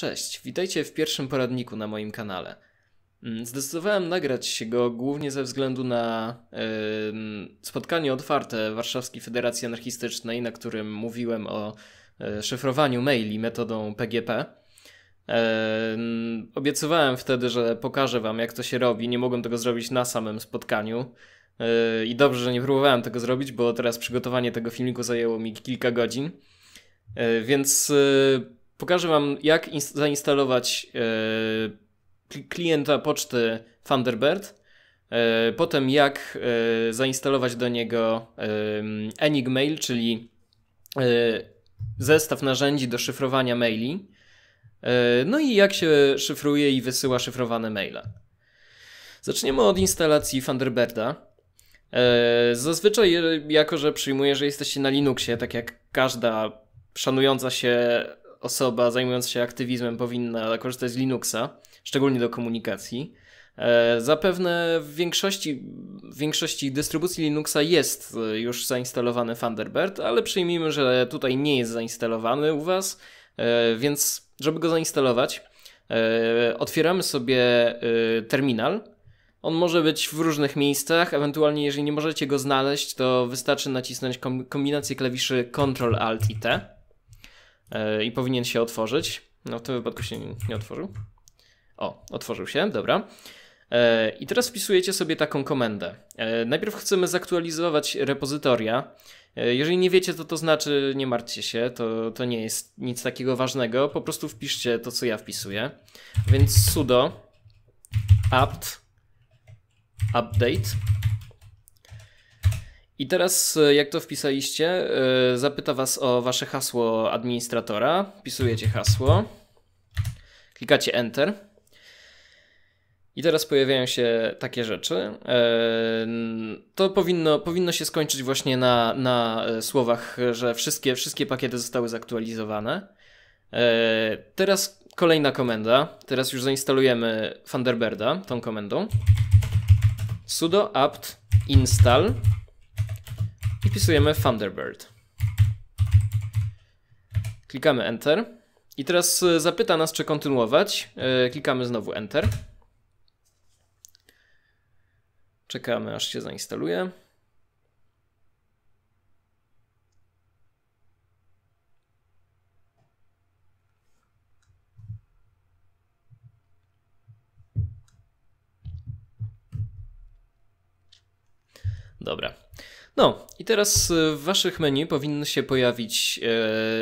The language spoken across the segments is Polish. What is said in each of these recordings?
Cześć, witajcie w pierwszym poradniku na moim kanale. Mm, zdecydowałem nagrać go głównie ze względu na yy, spotkanie otwarte Warszawskiej Federacji Anarchistycznej, na którym mówiłem o yy, szyfrowaniu maili metodą PGP. Yy, obiecywałem wtedy, że pokażę wam jak to się robi. Nie mogłem tego zrobić na samym spotkaniu. E, I dobrze, że nie próbowałem tego zrobić, bo teraz przygotowanie tego filmiku zajęło mi kilka godzin. E, więc Pokażę Wam, jak zainstalować yy, klienta poczty Thunderbird, yy, potem jak yy, zainstalować do niego Enigmail, czyli zestaw narzędzi do szyfrowania maili, no i jak się szyfruje i wysyła szyfrowane maile. Zaczniemy od instalacji Thunderbirda. Zazwyczaj, jako że przyjmuję, że jesteście na Linuxie, tak jak każda szanująca się osoba zajmująca się aktywizmem powinna korzystać z Linuxa, szczególnie do komunikacji. E, zapewne w większości, w większości dystrybucji Linuxa jest e, już zainstalowany Thunderbird, ale przyjmijmy, że tutaj nie jest zainstalowany u Was, e, więc żeby go zainstalować, otwieramy sobie terminal. On może być w różnych miejscach, ewentualnie jeżeli nie możecie go znaleźć, to wystarczy nacisnąć kombinację klawiszy Ctrl Alt i T. E, i powinien się otworzyć. No w tym wypadku się nie otworzył. O, otworzył się, dobra. E, I teraz wpisujecie sobie taką komendę. E, najpierw chcemy zaktualizować repozytoria. Jeżeli nie wiecie, co to znaczy nie martwcie się, to, to nie jest nic takiego ważnego. Po prostu wpiszcie to, co ja wpisuję. Więc sudo apt update i teraz, e, jak to wpisaliście, e, zapyta Was o Wasze hasło administratora. Wpisujecie hasło, klikacie Enter. I teraz pojawiają się takie rzeczy. E, to powinno, powinno się skończyć właśnie na, na słowach, że wszystkie, wszystkie pakiety zostały zaktualizowane. Teraz kolejna komenda. Teraz już zainstalujemy Thunderbirda tą komendą. sudo apt install wpisujemy Thunderbird. Klikamy Enter. I teraz y, zapyta nas, czy kontynuować. Y, klikamy znowu Enter. Czekamy, aż się zainstaluje. Dobra. No i teraz y, w waszych menu powinny się pojawić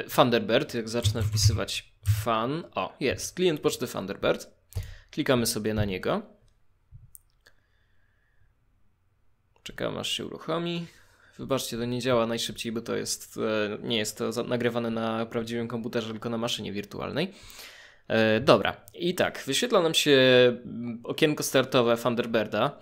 e, Thunderbird, jak zacznę wpisywać fan. O, jest, klient poczty Thunderbird. Klikamy sobie na niego. Czekam aż się uruchomi. Wybaczcie, to nie działa najszybciej, bo to jest, e, nie jest to nagrywane na prawdziwym komputerze, tylko na maszynie wirtualnej. E, dobra, i tak, wyświetla nam się mm, okienko startowe Thunderbirda.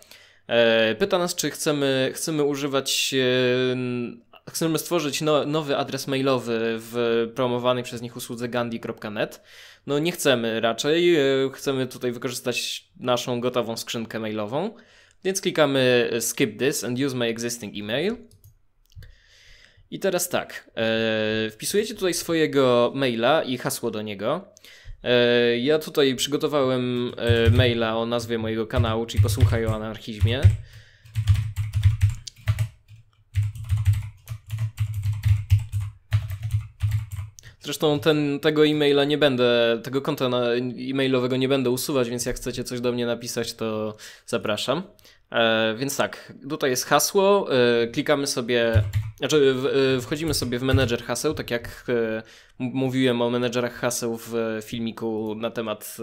E, pyta nas, czy chcemy, chcemy używać, e, chcemy stworzyć no, nowy adres mailowy w promowanej przez nich usłudze gandhi.net. No nie chcemy raczej, e, chcemy tutaj wykorzystać naszą gotową skrzynkę mailową, więc klikamy skip this and use my existing email. I teraz tak, wpisujecie tutaj swojego maila i hasło do niego. E, ja tutaj przygotowałem e, maila o nazwie mojego kanału, czyli posłuchaj o anarchizmie. Zresztą ten, tego e-maila nie będę, tego konta e-mailowego nie będę usuwać, więc jak chcecie coś do mnie napisać, to zapraszam. E, więc tak, tutaj jest hasło, e, klikamy sobie, znaczy e, wchodzimy sobie w menedżer haseł, tak jak mówiłem o menedżerach haseł w filmiku na temat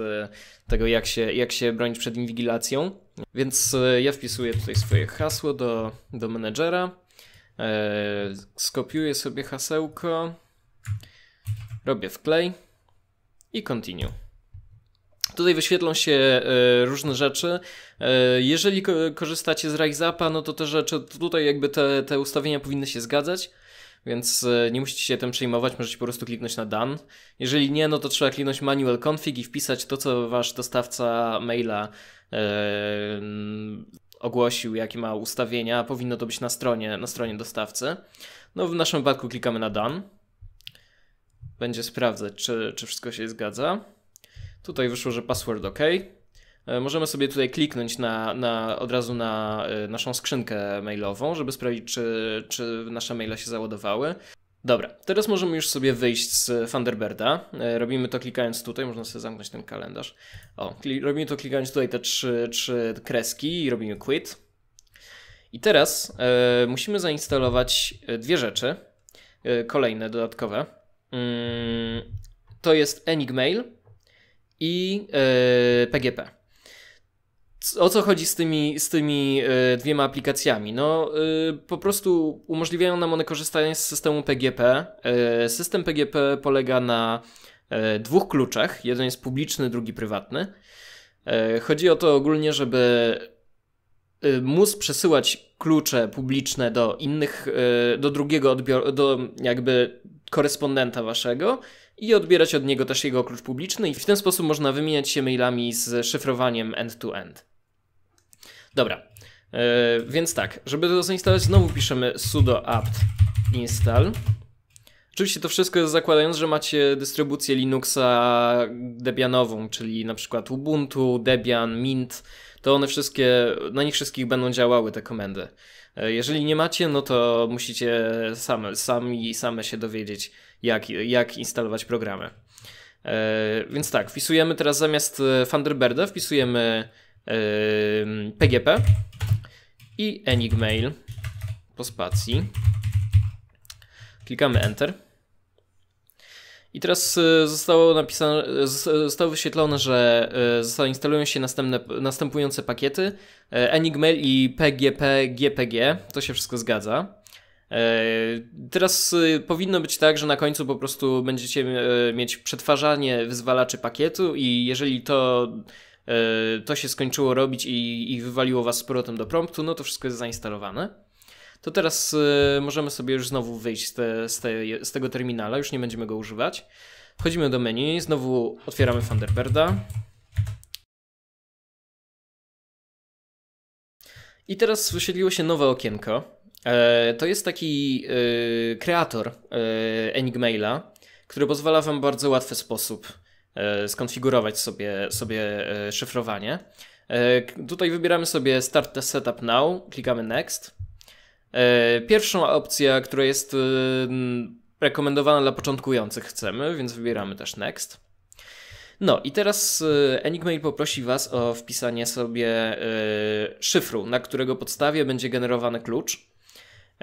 tego, jak się, jak się bronić przed inwigilacją. Więc ja wpisuję tutaj swoje hasło do, do menedżera, skopiuję sobie hasełko, robię wklej i continue. Tutaj wyświetlą się e, różne rzeczy. E, jeżeli korzystacie z Rise no to te rzeczy, tutaj jakby te, te ustawienia powinny się zgadzać więc e, nie musicie się tym przejmować, możecie po prostu kliknąć na done. Jeżeli nie, no to trzeba kliknąć manual config i wpisać to, co wasz dostawca maila mm, ogłosił, jakie ma ustawienia. Powinno to być na stronie, na stronie dostawcy. No w naszym wypadku klikamy na done. Będzie sprawdzać, czy, czy wszystko się zgadza. Tutaj wyszło, że password OK. E, możemy sobie tutaj kliknąć na, na, od razu na e, naszą skrzynkę mailową, żeby sprawdzić, czy, czy nasze maile się załadowały. Dobra, teraz możemy już sobie wyjść z Thunderbirda. E, robimy to klikając tutaj, można sobie zamknąć ten kalendarz. O, robimy to klikając tutaj te trzy, trzy kreski i robimy quit. I teraz musimy zainstalować dwie rzeczy, kolejne, dodatkowe. Mm, to jest Enigmail i PGP. E, o co chodzi z tymi, z tymi e, dwiema aplikacjami? No, e, po prostu umożliwiają nam one korzystanie z systemu PGP. System PGP polega na dwóch kluczach. Jeden jest publiczny, drugi prywatny. Chodzi o to ogólnie, żeby móc przesyłać klucze publiczne do innych, do drugiego odbior, do jakby korespondenta waszego i odbierać od niego też jego klucz publiczny i w ten sposób można wymieniać się mailami z szyfrowaniem end-to-end. Dobra, yy, więc tak, żeby to zainstalować znowu piszemy sudo apt install. Oczywiście to wszystko jest zakładając, że macie dystrybucję Linuxa debianową, czyli na przykład Ubuntu, Debian, Mint, to one wszystkie, na nich wszystkich będą działały te komendy. E, jeżeli nie macie, no to musicie same, sami same się dowiedzieć, jak, jak instalować programy. E, więc tak, wpisujemy teraz zamiast e, Thunderbirda, wpisujemy PGP e, i Enigmail po spacji. Klikamy Enter. I teraz zostało napisane, zostało wyświetlone, że instalują się następne, następujące pakiety Enigmail i PGP GPG. To się wszystko zgadza. E, teraz y, powinno być tak, że na końcu po prostu będziecie e, mieć przetwarzanie wyzwalaczy pakietu i jeżeli to e, to się skończyło robić i, i wywaliło was z powrotem do promptu, no to wszystko jest zainstalowane. To teraz możemy sobie już znowu wyjść z, te, z, te, z tego terminala, już nie będziemy go używać. Wchodzimy do menu, znowu otwieramy Thunderbirda. I teraz wysiedliło się nowe okienko. E, to jest taki e, kreator e, Enigmaila, który pozwala Wam w bardzo łatwy sposób skonfigurować sobie, sobie szyfrowanie. Tutaj wybieramy sobie Start the Setup Now, klikamy Next. Pierwszą opcja, która jest rekomendowana dla początkujących chcemy, więc wybieramy też Next. No i teraz Enigmail poprosi Was o wpisanie sobie szyfru, na którego podstawie będzie generowany klucz.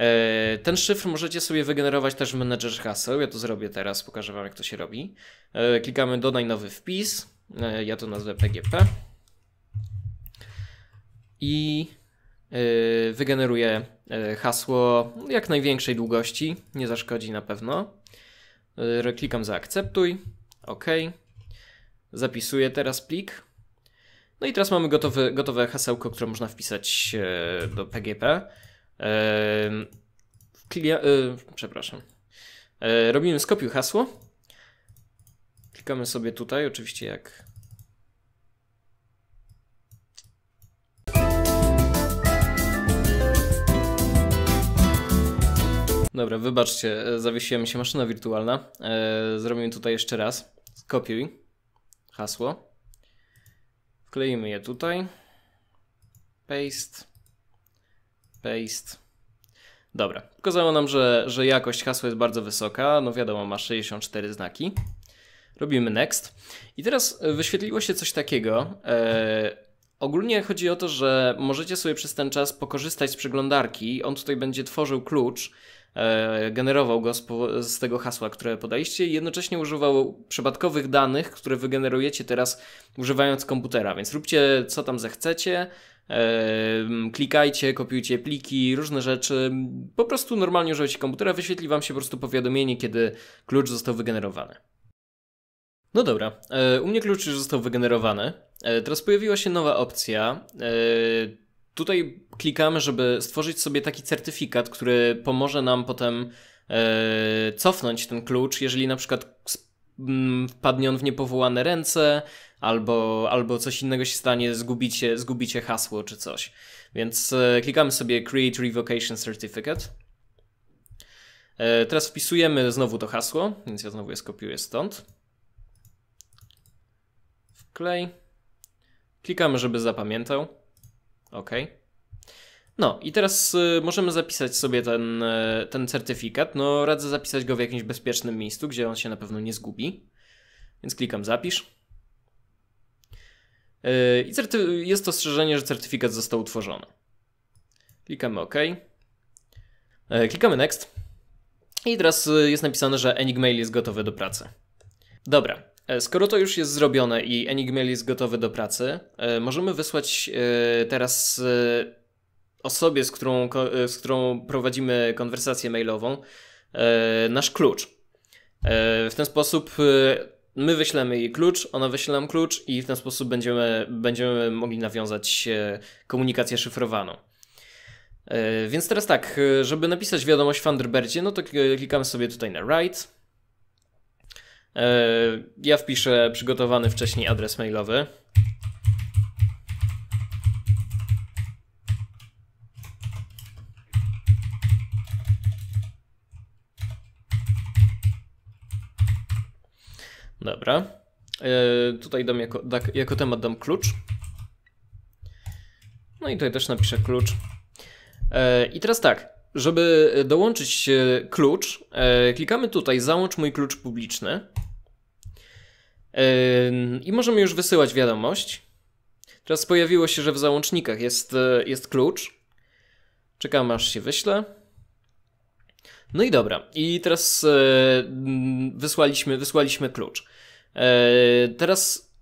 E, ten szyfr możecie sobie wygenerować też w Manager Haseł. Ja to zrobię teraz, pokażę Wam jak to się robi. E, klikamy dodaj nowy wpis. E, ja to nazwę PGP. I wygeneruję hasło jak największej długości. Nie zaszkodzi na pewno. Klikam zaakceptuj. OK. Zapisuję teraz plik. No i teraz mamy gotowy, gotowe hasełko, które można wpisać do PGP. Klia, y, przepraszam. E, robimy skopiuj hasło. Klikamy sobie tutaj, oczywiście jak Dobra, wybaczcie, e, zawiesiła mi się maszyna wirtualna. E, zrobimy tutaj jeszcze raz. Skopiuj hasło. Wkleimy je tutaj. Paste. Paste. Dobra, pokazało nam, że, że jakość hasła jest bardzo wysoka. No wiadomo, ma 64 znaki. Robimy next. I teraz e, wyświetliło się coś takiego. E, ogólnie chodzi o to, że możecie sobie przez ten czas pokorzystać z przeglądarki. On tutaj będzie tworzył klucz, e, generował go z, z tego hasła, które podaliście i jednocześnie używał przypadkowych danych, które wygenerujecie teraz używając komputera. Więc róbcie co tam zechcecie klikajcie, kopiujcie pliki, różne rzeczy. Po prostu normalnie używajcie komputera, wyświetli Wam się po prostu powiadomienie, kiedy klucz został wygenerowany. No dobra, e, u mnie klucz już został wygenerowany. E, teraz pojawiła się nowa opcja. E, tutaj klikamy, żeby stworzyć sobie taki certyfikat, który pomoże nam potem cofnąć ten klucz, jeżeli na przykład wpadnie on w niepowołane ręce, albo, albo coś innego się stanie, zgubicie, zgubicie hasło czy coś. Więc e, klikamy sobie Create Revocation Certificate. E, teraz wpisujemy znowu to hasło, więc ja znowu je skopiuję stąd. Wklej. Klikamy, żeby zapamiętał. OK. No i teraz e, możemy zapisać sobie ten, ten certyfikat. No radzę zapisać go w jakimś bezpiecznym miejscu, gdzie on się na pewno nie zgubi. Więc klikam zapisz. Yy, I jest to że certyfikat został utworzony. Klikamy OK. Yy, klikamy Next. I teraz yy, jest napisane, że Enigmail jest gotowy do pracy. Dobra, e, skoro to już jest zrobione i Enigmail jest gotowy do pracy, e, możemy wysłać e, teraz osobie, z którą, z którą prowadzimy konwersację mailową, nasz klucz. W ten sposób my wyślemy jej klucz, ona wyśle nam klucz i w ten sposób będziemy, będziemy mogli nawiązać e, komunikację szyfrowaną. E, więc teraz tak, e, żeby napisać wiadomość w Thunderbirdzie, no to klikamy sobie tutaj na write. Ja wpiszę przygotowany wcześniej adres mailowy. Dobra. E, tutaj dam jako, tak, jako temat dam klucz. No i tutaj też napiszę klucz. E, I teraz tak, żeby dołączyć klucz, e, klikamy tutaj załącz mój klucz publiczny. I możemy już wysyłać wiadomość. Teraz pojawiło się, że w załącznikach jest, jest klucz. Czekam aż się wyśle. No i dobra. I teraz wysłaliśmy, wysłaliśmy klucz. E, teraz,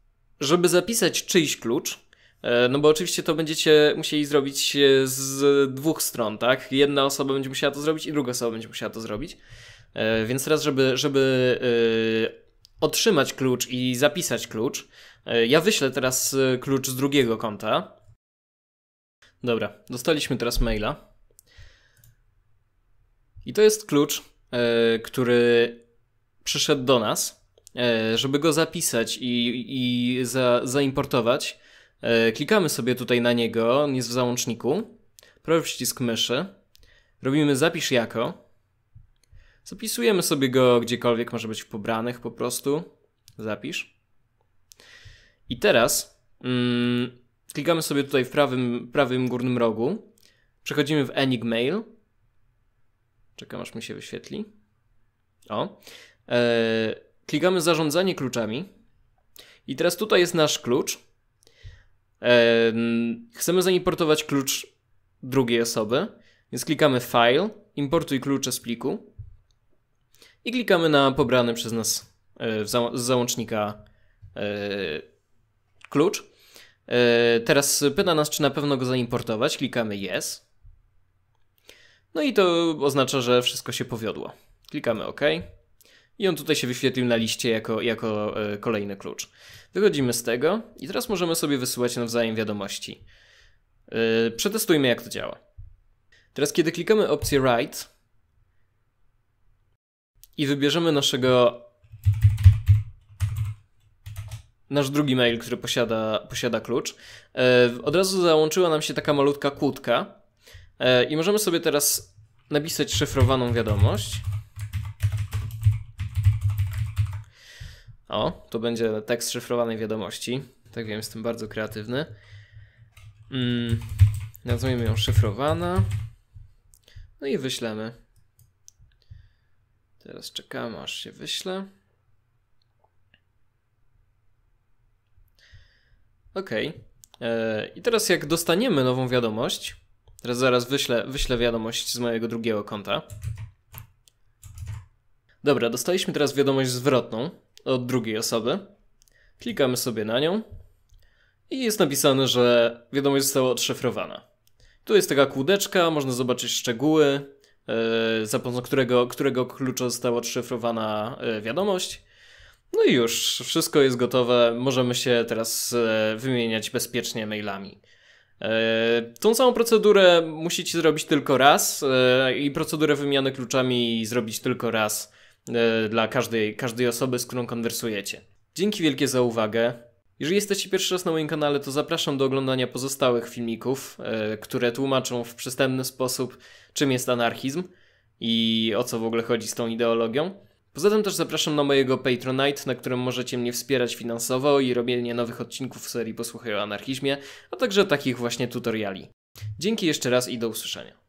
żeby zapisać czyjś klucz, e, no bo oczywiście to będziecie musieli zrobić e, z dwóch stron, tak? Jedna osoba będzie musiała to zrobić i druga osoba będzie musiała to zrobić. Więc teraz, żeby, żeby otrzymać klucz i zapisać klucz, ja wyślę teraz klucz z drugiego konta. Dobra, dostaliśmy teraz maila. I to jest klucz, który przyszedł do nas. E, żeby go zapisać i, i za, zaimportować, e, klikamy sobie tutaj na niego, on jest w załączniku, prawy przycisk myszy, robimy zapisz jako, zapisujemy sobie go gdziekolwiek, może być w pobranych po prostu, zapisz. I teraz mm, klikamy sobie tutaj w prawym, prawym górnym rogu, przechodzimy w Enigmail, czekam aż mi się wyświetli, o, e, klikamy zarządzanie kluczami i teraz tutaj jest nasz klucz. E, chcemy zaimportować klucz drugiej osoby, więc klikamy File, Importuj klucze z pliku i klikamy na pobrany przez nas e, z załącznika e, klucz. Teraz pyta nas, czy na pewno go zaimportować. Klikamy Yes. No i to oznacza, że wszystko się powiodło. Klikamy OK. I on tutaj się wyświetlił na liście jako, jako e, kolejny klucz. Wychodzimy z tego i teraz możemy sobie wysyłać nawzajem wiadomości. E, przetestujmy, jak to działa. Teraz, kiedy klikamy opcję Write i wybierzemy naszego nasz drugi mail, który posiada, posiada klucz, e, od razu załączyła nam się taka malutka kłódka i możemy sobie teraz napisać szyfrowaną wiadomość. O, to będzie tekst szyfrowanej wiadomości. Tak wiem, jestem bardzo kreatywny. Mm, nazwijmy ją szyfrowana. No i wyślemy. Teraz czekamy, aż się wyśle. OK. E, I teraz jak dostaniemy nową wiadomość, teraz zaraz wyślę, wyślę wiadomość z mojego drugiego konta. Dobra, dostaliśmy teraz wiadomość zwrotną od drugiej osoby. Klikamy sobie na nią i jest napisane, że wiadomość została odszyfrowana. Tu jest taka kółdeczka, można zobaczyć szczegóły, e, za pomocą którego, którego klucza została odszyfrowana e, wiadomość. No i już, wszystko jest gotowe, możemy się teraz e, wymieniać bezpiecznie mailami. Tą samą procedurę musicie zrobić tylko raz i procedurę wymiany kluczami zrobić tylko raz E, dla każdej, każdej osoby, z którą konwersujecie. Dzięki wielkie za uwagę. Jeżeli jesteście pierwszy raz na moim kanale, to zapraszam do oglądania pozostałych filmików, e, które tłumaczą w przystępny sposób, czym jest anarchizm i o co w ogóle chodzi z tą ideologią. Poza tym też zapraszam na mojego Patronite, na którym możecie mnie wspierać finansowo i robienie nowych odcinków serii Posłuchaj o anarchizmie, a także takich właśnie tutoriali. Dzięki jeszcze raz i do usłyszenia.